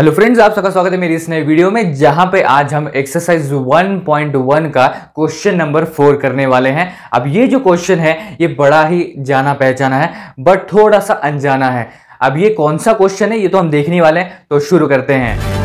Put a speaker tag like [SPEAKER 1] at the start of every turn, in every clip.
[SPEAKER 1] hello friends आप सबका स्वागत है मेरी इस नए वीडियो में जहां पे आज हम एक्सरसाइज 1.1 का क्वेश्चन नंबर फोर करने वाले हैं अब ये जो क्वेश्चन है ये बड़ा ही जाना पहचाना है बट थोड़ा सा अनजाना है अब ये कौन सा क्वेश्चन है ये तो हम देखने वाले हैं तो शुरू करते हैं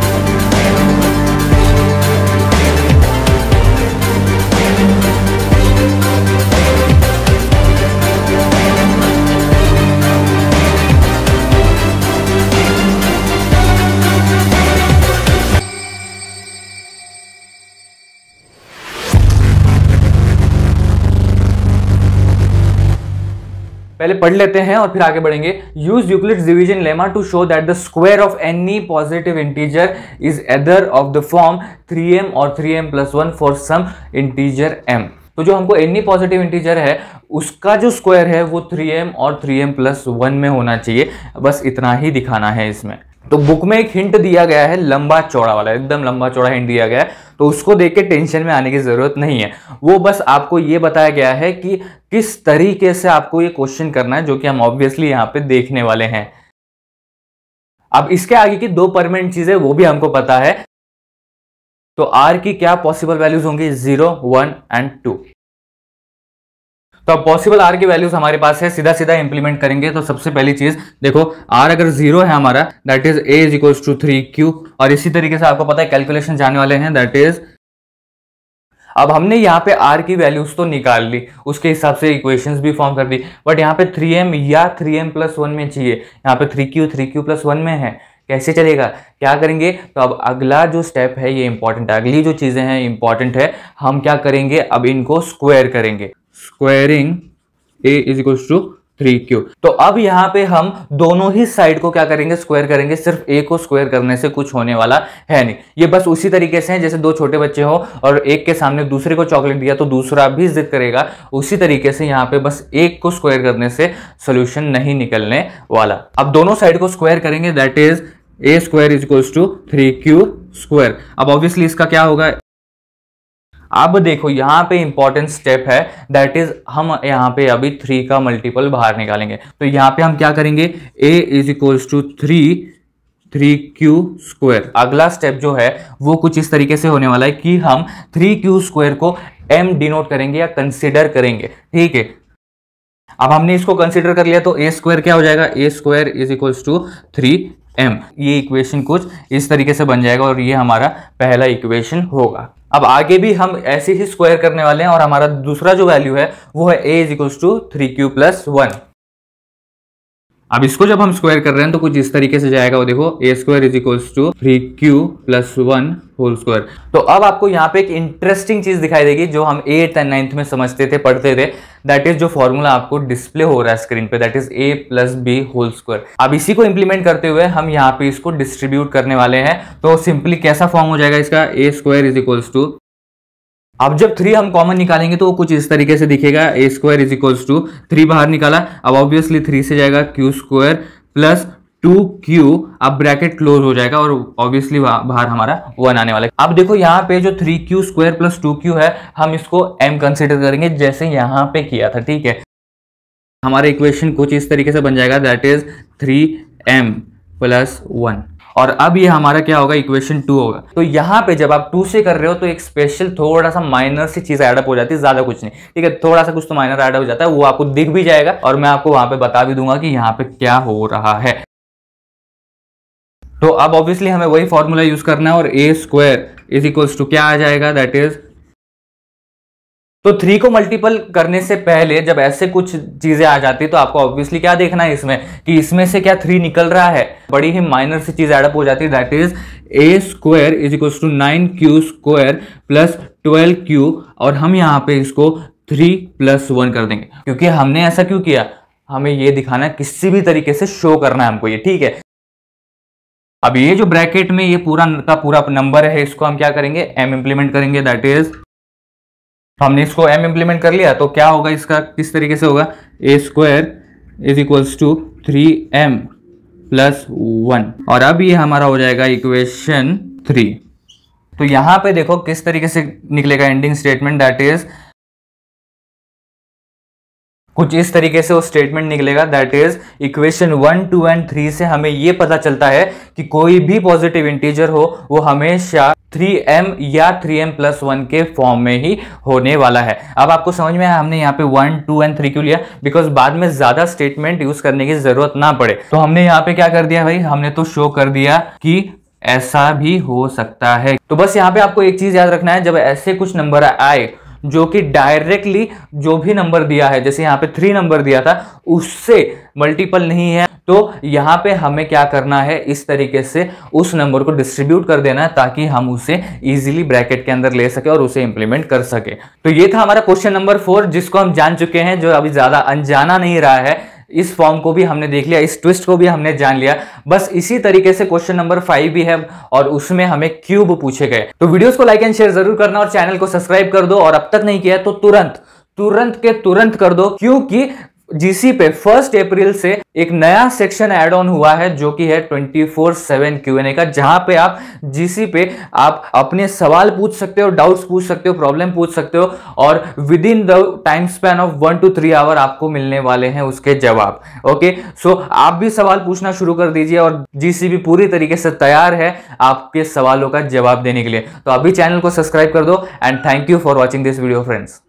[SPEAKER 1] पहले पढ़ लेते हैं और फिर आगे बढ़ेंगे use Euclid's division lemma to show that the square of any positive integer is either of the form 3m और 3m plus one for some integer m तो जो हमको एनी पॉजिटिव इंटीजर है उसका जो स्क्वायर है वो 3m और 3m प्लस वन में होना चाहिए बस इतना ही दिखाना है इसमें तो बुक में एक हिंट दिया गया है लंबा चौड़ा वाला एकदम लंबा चौड़ा हिंट दिया गया है तो उसको देख के टेंशन में आने की ज़रूरत नहीं है वो बस आपको ये बताया गया है कि किस तरीके से आपको ये क्वेश्चन करना है जो कि हम ऑब्वियसली यहाँ पे देखने वाले हैं अब इसके आगे की दो परमानेंट चीज़ें वो भी हमको पता है तो आर की क्या पॉसिबल वैल्यूज होंगी जीरो वन एंड टू तो अब पॉसिबल आर की वैल्यूज हमारे पास है सीधा सीधा इंप्लीमेंट करेंगे तो सबसे पहली चीज देखो आर अगर जीरो है हमारा that is A is to three Q और इसी तरीके से आपको पता है कैलकुलेशन जाने वाले हैं दैट इज अब हमने यहाँ पे R की वैल्यूज तो निकाल ली उसके हिसाब से इक्वेशंस भी फॉर्म कर दी बट यहाँ पे 3m या 3m प्लस वन में चाहिए यहाँ पे 3q 3q प्लस वन में है कैसे चलेगा क्या करेंगे तो अब अगला जो स्टेप है ये इंपॉर्टेंट है अगली जो चीज़ें हैं इंपॉर्टेंट है हम क्या करेंगे अब इनको स्क्वायर करेंगे squaring a is equal to three q तो अब यहाँ पे हम दोनों ही साइड को क्या करेंगे स्क्वायर करेंगे सिर्फ ए को स्क्वायर करने से कुछ होने वाला है नहीं ये बस उसी तरीके से है जैसे दो छोटे बच्चे हो और एक के सामने दूसरे को चॉकलेट दिया तो दूसरा भी जिद करेगा उसी तरीके से यहाँ पे बस एक को स्क्वायर करने से सोल्यूशन नहीं निकलने वाला अब दोनों साइड को स्क्वायर करेंगे that is a square is equals to three q square अब ऑब्वियसली इसका क्या होगा अब देखो यहाँ पे इंपॉर्टेंट स्टेप है दैट इज हम यहाँ पे अभी थ्री का मल्टीपल बाहर निकालेंगे तो यहाँ पे हम क्या करेंगे a is equals to three three q square अगला स्टेप जो है वो कुछ इस तरीके से होने वाला है कि हम थ्री क्यू स्क्वेयर को एम डिनोट करेंगे या कंसिडर करेंगे ठीक है अब हमने इसको कंसिडर कर लिया तो ए स्क्वायर क्या हो जाएगा a square is equals to three m ये इक्वेशन कुछ इस तरीके से बन जाएगा और ये हमारा पहला इक्वेशन होगा अब आगे भी हम ऐसे ही स्क्वायर करने वाले हैं और हमारा दूसरा जो वैल्यू है वो है a is equals to three q plus one अब इसको जब हम स्क्वायर कर रहे हैं तो कुछ इस तरीके से जाएगा वो देखो a square is equals to three q plus one whole square तो अब आपको यहाँ पे एक इंटरेस्टिंग चीज दिखाई देगी जो हम एट्थ एंड नाइन्थ में समझते थे पढ़ते थे दैट इज जो फॉर्मूला आपको डिस्प्ले हो रहा है स्क्रीन पे that is a plus b whole square अब इसी को इंप्लीमेंट करते हुए हम यहाँ पे इसको डिस्ट्रीब्यूट करने वाले हैं तो सिंपली कैसा फॉर्म हो जाएगा इसका a square is equals to अब जब थ्री हम कॉमन निकालेंगे तो वो कुछ इस तरीके से दिखेगा a square is equals to three बाहर निकाला अब ऑब्वियसली थ्री से जाएगा q square plus two q अब ब्रैकेट क्लोज हो जाएगा और ऑब्वियसली बाहर हमारा वन आने वाला है अब देखो यहाँ पे जो three q square plus two q है हम इसको एम कंसिडर करेंगे जैसे यहाँ पे किया था ठीक है हमारा इक्वेशन कुछ इस तरीके से बन जाएगा that is three m plus one और अब ये हमारा क्या होगा इक्वेशन टू होगा तो यहाँ पे जब आप टू से कर रहे हो तो एक स्पेशल थोड़ा सा माइनर सी चीज एडअप हो जाती है ज्यादा कुछ नहीं ठीक है थोड़ा सा कुछ तो माइनर एडअप हो जाता है वो आपको दिख भी जाएगा और मैं आपको वहां पे बता भी दूंगा कि यहाँ पे क्या हो रहा है तो अब ऑब्वियसली हमें वही फॉर्मूला यूज करना है और a square is equals to क्या आ जाएगा दैट इज तो थ्री को मल्टीपल करने से पहले जब ऐसे कुछ चीज़ें आ जाती तो आपको ऑब्वियसली क्या देखना है इसमें कि इसमें से क्या थ्री निकल रहा है बड़ी ही माइनर सी चीज़ एडअप हो जाती है that is a square is equal to nine q square plus twelve q और हम यहाँ पे इसको थ्री प्लस वन कर देंगे क्योंकि हमने ऐसा क्यों किया हमें ये दिखाना है किसी भी तरीके से शो करना है हमको ये ठीक है अब ये जो ब्रैकेट में ये पूरा का पूरा नंबर है इसको हम क्या करेंगे एम इम्प्लीमेंट करेंगे दैट इज हमने इसको m इम्प्लीमेंट कर लिया तो क्या होगा इसका किस तरीके से होगा a square is equals to three m plus one और अब ये हमारा हो जाएगा इक्वेशन थ्री तो यहाँ पे देखो किस तरीके से निकलेगा एंडिंग स्टेटमेंट दैट इज कुछ इस तरीके से वो स्टेटमेंट निकलेगा that is equation one two and three से हमें ये पता चलता है कि कोई भी पॉजिटिव इंटीजर हो वो हमेशा 3m या 3m प्लस वन के फॉर्म में ही होने वाला है अब आपको समझ में आया हमने यहाँ पे वन टू एंड थ्री क्यों लिया बिकॉज बाद में ज्यादा स्टेटमेंट यूज करने की जरूरत ना पड़े तो हमने यहाँ पे क्या कर दिया भाई हमने तो शो कर दिया कि ऐसा भी हो सकता है तो बस यहाँ पे आपको एक चीज याद रखना है जब ऐसे कुछ नंबर आए जो कि डायरेक्टली जो भी नंबर दिया है जैसे यहाँ पे थ्री नंबर दिया था उससे मल्टीपल नहीं है तो यहाँ पे हमें क्या करना है इस तरीके से उस नंबर को डिस्ट्रीब्यूट कर देना है ताकि हम उसे इजीली ब्रैकेट के अंदर ले सके और उसे इंप्लीमेंट कर सके तो ये था हमारा क्वेश्चन नंबर फोर जिसको हम जान चुके हैं जो अभी ज़्यादा अनजाना नहीं रहा है इस फॉर्म को भी हमने देख लिया इस ट्विस्ट को भी हमने जान लिया बस इसी तरीके से क्वेश्चन नंबर फाइव भी है और उसमें हमें क्यूब पूछे गए तो वीडियोस को लाइक एंड शेयर जरूर करना और चैनल को सब्सक्राइब कर दो और अब तक नहीं किया तो तुरंत तुरंत के तुरंत कर दो क्योंकि जीसी पे फर्स्ट अप्रैल से एक नया सेक्शन एड ऑन हुआ है जो कि है 24/7 फोर सेवन का जहां पे आप जीसी पे आप अपने सवाल पूछ सकते हो डाउट्स पूछ सकते हो प्रॉब्लम पूछ सकते हो और within the time span of one two three hour आपको मिलने वाले हैं उसके जवाब ओके सो आप भी सवाल पूछना शुरू कर दीजिए और जीसी भी पूरी तरीके से तैयार है आपके सवालों का जवाब देने के लिए तो अभी चैनल को सब्सक्राइब कर दो and thank you for watching this video friends